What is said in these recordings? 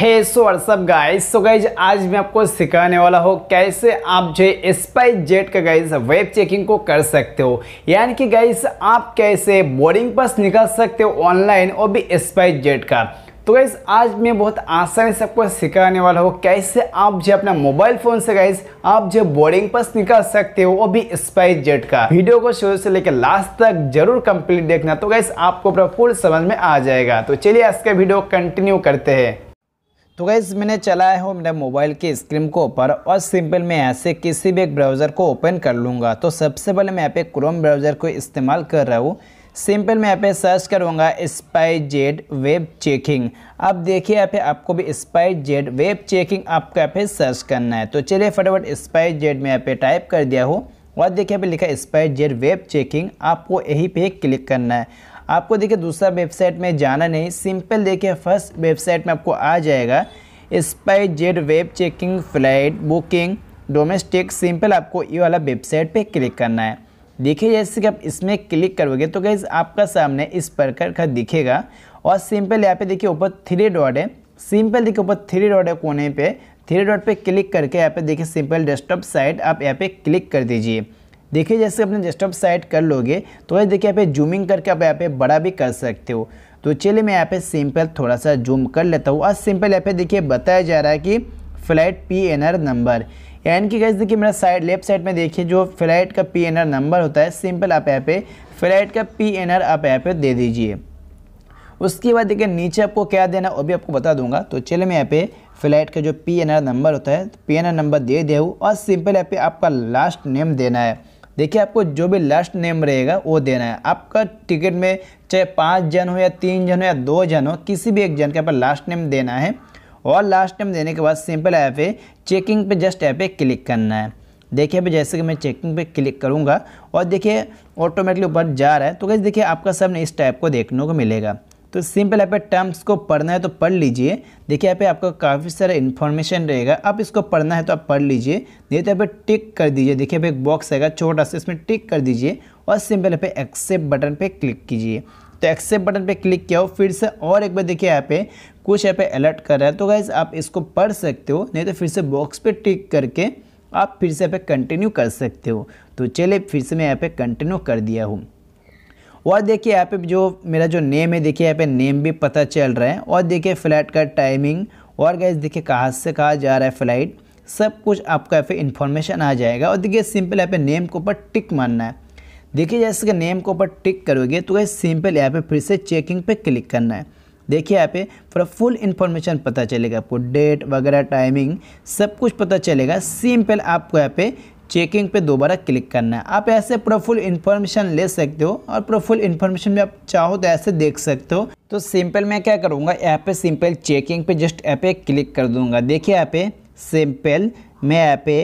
हे सो सब guys so guys आज मैं आपको सिखाने वाला हूँ कैसे आप जो है स्पाइस जेट का गाइज वेब चेकिंग को कर सकते हो यानी कि गाइज आप कैसे बोर्डिंग पास निकाल सकते हो ऑनलाइन और भी स्पाइस जेट का तो गाइज आज मैं बहुत आसानी से आपको सिखाने वाला हूँ कैसे आप जो अपना मोबाइल फ़ोन से गाइज आप जो बोर्डिंग पास निकाल सकते हो वो भी स्पाइस जेट का वीडियो को शुरू से लेकर लास्ट तक जरूर कंप्लीट देखना तो गाइज आपको पूरा फुल समझ में आ जाएगा तो चलिए आज का वीडियो कंटिन्यू करते हैं तो गैस मैंने चलाया हूँ मेरे मोबाइल के स्क्रीन को ऊपर और सिंपल मैं यहाँ से किसी भी एक ब्राउज़र को ओपन कर लूँगा तो सबसे पहले मैं यहाँ पे क्रोम ब्राउज़र को इस्तेमाल कर रहा हूँ सिंपल मैं यहाँ पे सर्च करूँगा स्पाइस जेड वेब चेकिंग अब देखिए यहाँ पे आपको भी स्पाइस जेड वेब चेकिंग आपको यहाँ पे सर्च करना है तो चलिए फटाफट स्पाइस जेड में यहाँ पे टाइप कर दिया हो और देखिए यहाँ पे लिखा स्पाइस जेड वेब चेकिंग आपको यहीं पे क्लिक करना है आपको देखिए दूसरा वेबसाइट में जाना नहीं सिंपल देखिए फर्स्ट वेबसाइट में आपको आ जाएगा SpiceJet web checking flight booking domestic simple आपको ये वाला वेबसाइट पे क्लिक करना है देखिए जैसे कि आप इसमें क्लिक करोगे तो गैस आपका सामने इस प्रकार का दिखेगा और सिंपल यहाँ पे देखिए ऊपर थ्री डॉट है सिंपल देखिए ऊपर थ्री डॉट है कोने पे थ्री डॉट पे क्लिक करके यहाँ पे देखिए सिंपल डेस्कटॉप साइट आप यहाँ पे क्लिक कर दीजिए देखिए जैसे अपने डेस्कटॉप साइड कर लोगे तो वैसे देखिए यहाँ पे जूमिंग करके आप यहाँ पे बड़ा भी कर सकते हो तो चलिए मैं यहाँ पे सिंपल थोड़ा सा जूम कर लेता हूँ और सिंपल यहाँ पे देखिए बताया जा रहा है कि flight P N R number यानी कि गैस देखिए मेरा साइड लेफ्ट साइड में देखिए जो फ्लाइट का पी एन आर नंबर होता है सिंपल आप यहाँ पे फ्लाइट का पी एन आर आप यहाँ पे दे दीजिए उसके बाद देखिए नीचे आपको क्या देना वो भी आपको बता दूंगा तो चलिए मैं यहाँ पे फ्लाइट का जो पी एन आर नंबर होता है तो पी एन आर नंबर दे दे और सिंपल यहाँ पे आपका लास्ट नेम देना है देखिए आपको जो भी लास्ट नेम रहेगा वो देना है आपका टिकट में चाहे पाँच जन हो या तीन जन हो या दो जन हो किसी भी एक जन का पर लास्ट नेम देना है और लास्ट नेम देने के बाद सिंपल ऐप है चेकिंग पे जस्ट ऐप पे क्लिक करना है देखिए अभी जैसे कि मैं चेकिंग पे क्लिक करूँगा और देखिए ऑटोमेटिकली ऊपर जा रहा है तो कैसे देखिए आपका सब इस टाइप को देखने को मिलेगा तो सिंपल यहाँ पे टर्म्स को पढ़ना है तो पढ़ लीजिए देखिए यहाँ पे आपका काफ़ी सारा इन्फॉर्मेशन रहेगा आप इसको पढ़ना है तो आप पढ़ लीजिए नहीं तो यहाँ पे टिक कर दीजिए देखिए यहाँ एक बॉक्स आएगा छोटा सा इसमें टिक कर दीजिए और सिंपल यहाँ पे एक्सेप्ट बटन पे क्लिक कीजिए तो एक्सेप्ट बटन पे क्लिक किया हो फिर से और एक बार देखिए यहाँ पे कुछ यहाँ पे अलर्ट कर रहा है तो गाइज आप इसको पढ़ सकते हो नहीं तो फिर से बॉक्स पर टिक करके आप फिर से यहाँ पे कंटिन्यू कर सकते हो तो चलिए फिर से मैं यहाँ पे कंटिन्यू कर दिया हूँ और देखिए यहाँ पे जो मेरा जो नेम है देखिए यहाँ पे नेम भी पता चल रहा है और देखिए फ़्लाइट का टाइमिंग और गैस देखिए कहाँ से कहाँ जा रहा है फ़्लाइट सब कुछ आपका यहाँ पे इन्फॉर्मेशन आ जाएगा और देखिए सिंपल यहाँ पे नेम के ऊपर टिक मानना है देखिए जैसे कि नेम के ऊपर टिक करोगे तो गैस सिंपल यहाँ पे फिर से चेकिंग पे क्लिक करना है देखिए यहाँ पे पूरा फुल इन्फॉर्मेशन पता चलेगा आपको डेट वगैरह टाइमिंग सब कुछ पता चलेगा सिंपल आपको यहाँ पे चेकिंग पे दोबारा क्लिक करना है आप ऐसे पूरा फुल इन्फॉर्मेशन ले सकते हो और पूरा फुल इन्फॉर्मेशन में आप चाहो तो ऐसे देख सकते हो तो सिंपल मैं क्या करूँगा ऐप पे सिंपल चेकिंग पे जस्ट ऐप पे क्लिक कर दूँगा देखिए ऐप पे सिंपल मैं ऐप पे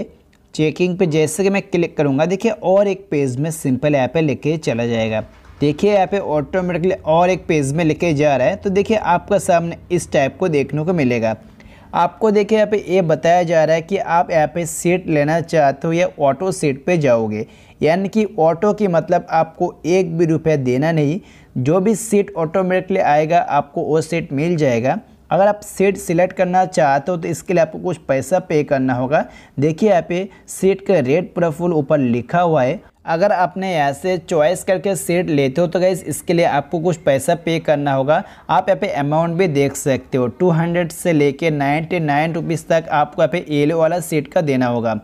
चेकिंग पे जैसे कि मैं क्लिक करूँगा देखिए और एक पेज में सिंपल ऐप पे लेके चला जाएगा देखिए यहाँ पे ऑटोमेटिकली और एक पेज में लेके जा रहा है तो देखिए आपका सामने इस टाइप को देखने को मिलेगा आपको देखिए यहाँ पे ये बताया जा रहा है कि आप यहाँ पे सीट लेना चाहते हो या ऑटो सीट पे जाओगे यानी कि ऑटो की मतलब आपको एक भी रुपया देना नहीं जो भी सीट ऑटोमेटिकली आएगा आपको वो सीट मिल जाएगा अगर आप सीट सिलेक्ट करना चाहते हो तो इसके लिए आपको कुछ पैसा पे करना होगा देखिए यहाँ पे सीट का रेट पूरा फुल ऊपर लिखा हुआ है अगर आपने ऐसे चॉइस करके सीट लेते हो तो गई इसके लिए आपको कुछ पैसा पे करना होगा आप यहाँ पे अमाउंट भी देख सकते हो 200 से लेके 99 रुपीस तक आपको यहाँ पे एलो वाला सीट का देना होगा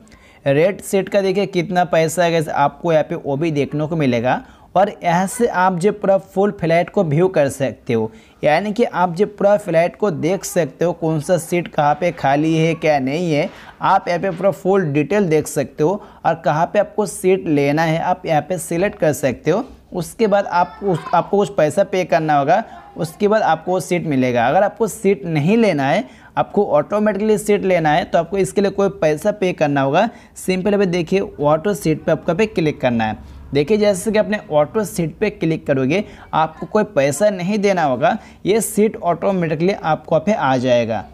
रेड सीट का देखिए कितना पैसा है गैस आपको यहाँ पे वो भी देखने को मिलेगा और यहाँ से आप जो पूरा फुल फ्लैट को व्यू कर सकते हो यानी कि आप जो पूरा फ्लैट को देख सकते हो कौन सा सीट कहाँ पे खाली है क्या नहीं है आप यहाँ पे पूरा फुल डिटेल देख सकते हो और कहाँ पे आपको सीट लेना है आप यहाँ पे सिलेक्ट कर सकते हो उसके बाद आप उस, आपको कुछ पैसा पे करना होगा उसके बाद आपको वो सीट मिलेगा अगर आपको सीट नहीं लेना है आपको ऑटोमेटिकली सीट लेना है तो आपको इसके लिए कोई पैसा पे करना होगा सिंपल अभी देखिए ऑटो सीट पे आपका पे क्लिक करना है देखिए जैसे कि अपने ऑटो सीट पे क्लिक करोगे आपको कोई पैसा नहीं देना होगा ये सीट ऑटोमेटिकली आपको पे आ जाएगा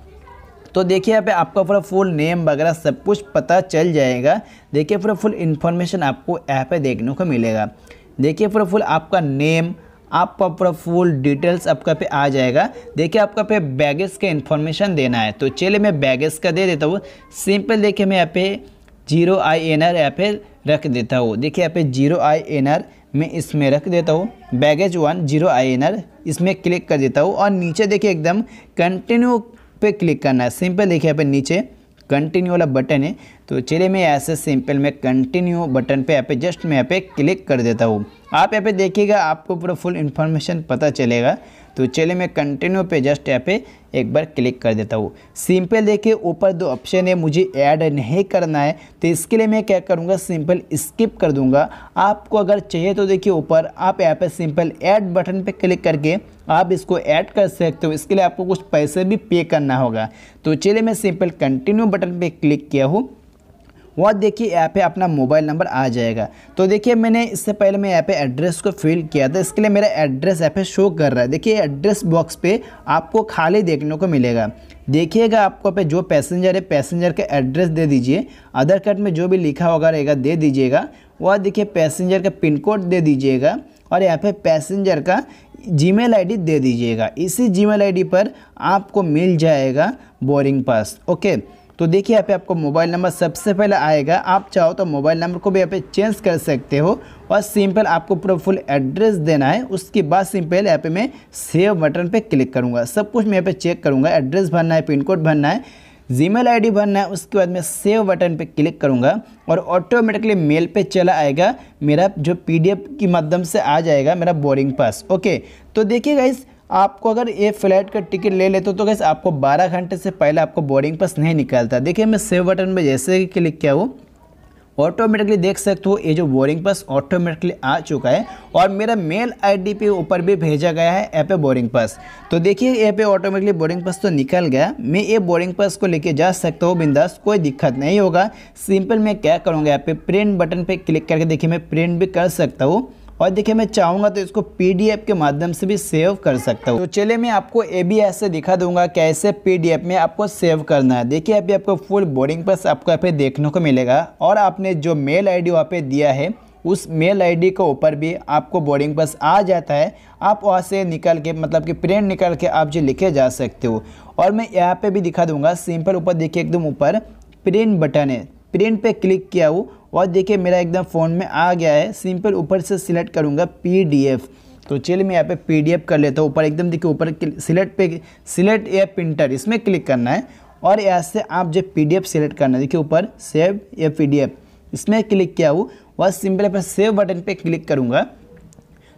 तो देखिए यहाँ पे आपका पूरा फुल नेम वगैरह सब कुछ पता चल जाएगा देखिए पूरा फुल इन्फॉर्मेशन आपको यहाँ पे देखने को मिलेगा देखिए पूरा फुल आपका नेम आपका पूरा फुल डिटेल्स आपका पे आ जाएगा देखिए आपका पे बैगेज का इन्फॉर्मेशन देना है तो चलिए मैं बैगेज का दे देता हूँ सिंपल देखिए मैं यहाँ पे जीरो आई एन आर यहाँ पे रख देता हूँ देखिए यहाँ पे जीरो आई एन आर मैं इसमें रख देता हूँ baggage one zero I N R इसमें क्लिक कर देता हूँ और नीचे देखिए एकदम कंटिन्यू पे क्लिक करना है सिंपल देखिए यहाँ पे नीचे कंटिन्यू वाला बटन है तो चलिए मैं ऐसे सिंपल में कंटिन्यू बटन पे यहाँ पे जस्ट मैं यहाँ पे क्लिक कर देता हूँ आप यहाँ पे देखिएगा आपको पूरा फुल इन्फॉर्मेशन पता चलेगा तो चलिए मैं कंटिन्यू पे जस्ट यहाँ पे एक बार क्लिक कर देता हूँ सिंपल देखिए ऊपर दो ऑप्शन है मुझे ऐड नहीं करना है तो इसके लिए मैं क्या करूँगा सिंपल स्किप कर दूँगा आपको अगर चाहिए तो देखिए ऊपर आप यहाँ पे सिंपल ऐड बटन पे क्लिक करके आप इसको ऐड कर सकते हो इसके लिए आपको कुछ पैसे भी पे करना होगा तो चलिए मैं सिंपल कंटिन्यू बटन पर क्लिक किया हूँ वहाँ देखिए यहाँ पे अपना मोबाइल नंबर आ जाएगा तो देखिए मैंने इससे पहले मैं यहाँ पे एड्रेस को फिल किया था इसके लिए मेरा एड्रेस यहाँ पे शो कर रहा है देखिए एड्रेस बॉक्स पे आपको खाली देखने को मिलेगा देखिएगा आपको पे जो पैसेंजर है पैसेंजर का एड्रेस दे दीजिए आधार कार्ड में जो भी लिखा होगा रहेगा दे दीजिएगा वह देखिए पैसेंजर का पिन कोड दे दीजिएगा और यहाँ पे पैसेंजर का जीमेल आईडी दे दीजिएगा इसी जीमेल आईडी पर आपको मिल जाएगा बोरिंग पास ओके तो देखिए यहाँ पे आपको मोबाइल नंबर सबसे पहले आएगा आप चाहो तो मोबाइल नंबर को भी यहाँ पे चेंज कर सकते हो और सिंपल आपको पूरा फुल एड्रेस देना है उसके बाद सिंपल यहाँ पे मैं सेव बटन पे क्लिक करूँगा सब कुछ मैं यहाँ पे चेक करूँगा एड्रेस भरना है पिन कोड भरना है जीमेल आईडी भरना है उसके बाद मैं सेव बटन पे क्लिक करूँगा और ऑटोमेटिकली मेल पे चला आएगा मेरा जो पीडीएफ के माध्यम से आ जाएगा मेरा बोरिंग पास ओके तो देखिए इस आपको अगर ये फ्लाइट का टिकट ले लेते हो तो कैसे आपको 12 घंटे से पहले आपको बोर्डिंग पास नहीं निकलता देखिए मैं सेव बटन पर जैसे ही क्लिक किया हूँ ऑटोमेटिकली देख सकते हो ये जो बोरिंग पास ऑटोमेटिकली आ चुका है और मेरा मेल आईडी पे ऊपर भी भेजा गया है ऐप पे बोरिंग पास तो देखिए ऐप पे ऑटोमेटिकली बोरिंग पास तो निकल गया मैं ये बोरिंग पास को लेके जा सकता हूँ बिंदास कोई दिक्कत नहीं होगा सिंपल मैं क्या करूँगा ऐप पे प्रिंट बटन पर क्लिक करके देखिए मैं प्रिंट भी कर सकता हूँ और देखिए मैं चाहूँगा तो इसको पी के माध्यम से भी सेव कर सकता हूँ तो चले मैं आपको ए से दिखा दूंगा कैसे पी में आपको सेव करना है देखिए अभी आपको फुल बोर्डिंग पास आपको यहाँ पे देखने को मिलेगा और आपने जो मेल आई डी वहाँ पे दिया है उस मेल आईडी के ऊपर भी आपको बोर्डिंग पास आ जाता है आप वहाँ से निकल के मतलब कि प्रिंट निकल के आप जो लिखे जा सकते हो और मैं यहाँ पे भी दिखा दूंगा सिंपल ऊपर देखिए एकदम ऊपर प्रिंट बटन है प्रिंट पे क्लिक किया हूँ और देखिए मेरा एकदम फ़ोन में आ गया है सिंपल ऊपर से सिलेक्ट करूँगा पी तो चलिए मैं यहाँ पे पी कर लेता हूँ ऊपर एकदम देखिए ऊपर सिलेक्ट पे सिलेक्ट या प्रिंटर इसमें क्लिक करना है और यहाँ से आप जो पीडीएफ सिलेक्ट करना है देखिए ऊपर सेव या पी इसमें क्लिक किया हूँ वह सिंपल अपना सेव बटन पे क्लिक करूँगा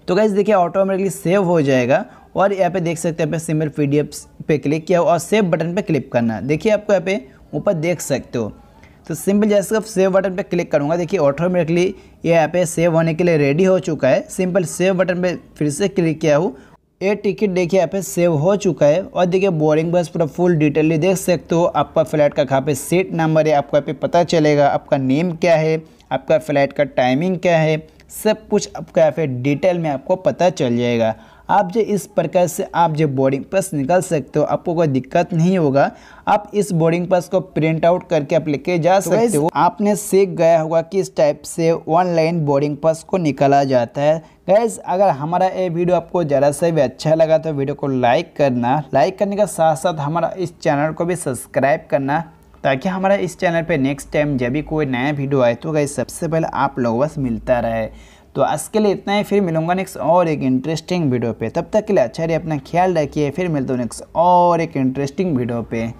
तो गैस देखिए ऑटोमेटिकली सेव हो जाएगा और यहाँ पे देख सकते हैं सिंपल पी पे क्लिक किया और सेव बटन पे क्लिक करना देखिए आपको यहाँ पे ऊपर देख सकते हो तो सिंपल जैसे सेव बटन पे क्लिक करूँगा देखिए ऑटोमेटिकली ये यहाँ पे सेव होने के लिए रेडी हो चुका है सिंपल सेव बटन पे फिर से क्लिक किया हूँ ये टिकट देखिए यहाँ पे सेव हो चुका है और देखिए बोरिंग बस पूरा फुल डिटेली देख सकते हो आपका फ्लाइट का कहाँ पे सीट नंबर है आपको यहाँ पे पता चलेगा आपका नेम क्या है आपका फ्लाइट का टाइमिंग क्या है सब कुछ आपका यहाँ पे डिटेल में आपको पता चल जाएगा आप जो इस प्रकार से आप जो बोर्डिंग पास निकल सकते हो आपको कोई दिक्कत नहीं होगा आप इस बोर्डिंग पास को प्रिंट आउट करके आप लेके जा तो सकते हो आपने सीख गया होगा किस टाइप से ऑनलाइन बोर्डिंग पास को निकाला जाता है गैस अगर हमारा ये वीडियो आपको ज़रा से भी अच्छा लगा तो वीडियो को लाइक करना लाइक करने के साथ साथ हमारा इस चैनल को भी सब्सक्राइब करना ताकि हमारा इस चैनल पे नेक्स्ट टाइम जब भी कोई नया वीडियो आए तो गई सबसे पहले आप लोगों बस मिलता रहे तो आज के लिए इतना ही फिर मिलूंगा नेक्स्ट और एक इंटरेस्टिंग वीडियो पे तब तक के लिए अच्छा रही अपना ख्याल रखिए फिर मिलता हूँ नेक्स्ट और एक इंटरेस्टिंग वीडियो पे